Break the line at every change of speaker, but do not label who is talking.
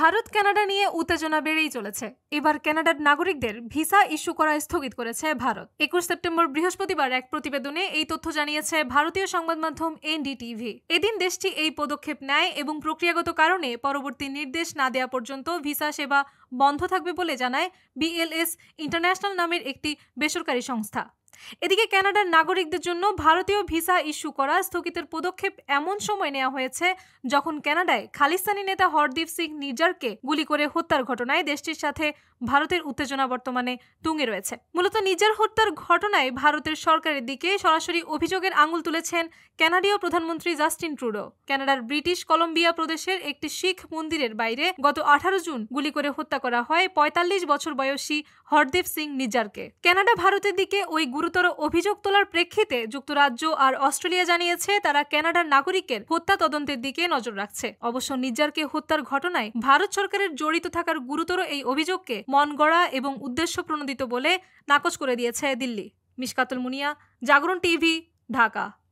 Bharat Canada নিয়ে উত্তেজনা বেড়েই চলেছে এবার কানাডার নাগরিকদের ভিসা ইস্যু করা স্থগিত করেছে ভারত একুশ সেপ্টেম্বর বৃহস্পতিবার এক প্রতিবেদনে এই তথ্য জানিয়েছে ভারতীয় সংবাদ মাধ্যম এনডিটিভি এদিন দেশটি এই পদক্ষেপ নেয় এবং প্রক্রিয়াগত কারণে পরবর্তী নির্দেশ না দেওয়া পর্যন্ত ভিসা সেবা বন্ধ থাকবে বলে জানায় বিএলএস ইন্টারন্যাশনাল নামের একটি বেসরকারি সংস্থা এদিকে কানাডার নাগরিকদের জন্য ভারতীয় ভিসা ইস্যু করা স্থগিতের পদক্ষেপ এমন সময় নেওয়া হয়েছে যখন কানাডায় খালিস্তানি নেতা হরদীপ সিং নিজারকে গুলি করে হত্যার ঘটনায় দেশটির সাথে ভারতের উত্তেজনা বর্তমানে তুঙ্গে রয়েছে মূলত নিজার হত্যার ঘটনায় ভারতের সরকারের দিকে সরাসরি অভিযোগের আঙুল তুলেছেন ক্যানাডীয় প্রধানমন্ত্রী জাস্টিন ট্রুডো কানাডার ব্রিটিশ কলম্বিয়া প্রদেশের একটি শিখ মন্দিরের বাইরে গত আঠারো জুন গুলি করে হত্যা করা হয় পঁয়তাল্লিশ বছর বয়সী হরদীপ সিং নিজারকে কানাডা ভারতের দিকে ওই গুরু গুরুতর অভিযোগ তোলার প্রেক্ষিতে যুক্তরাজ্য আর অস্ট্রেলিয়া জানিয়েছে তারা কানাডার নাগরিকের হত্যা তদন্তের দিকে নজর রাখছে অবশ্য নিজারকে হত্যার ঘটনায় ভারত সরকারের জড়িত থাকার গুরুতর এই অভিযোগকে মন গড়া এবং উদ্দেশ্য প্রণোদিত বলে নাকচ করে দিয়েছে দিল্লি মিসকাতুল মুনিয়া জাগরণ টিভি ঢাকা